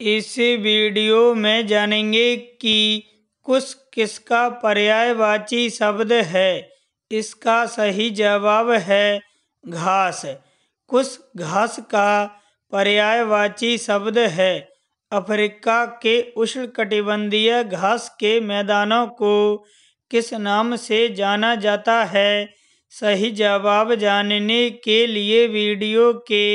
इस वीडियो में जानेंगे कि कुछ किसका पर्यायवाची शब्द है इसका सही जवाब है घास कुछ घास का पर्यायवाची शब्द है अफ्रीका के उष्णकटिबंधीय घास के मैदानों को किस नाम से जाना जाता है सही जवाब जानने के लिए वीडियो के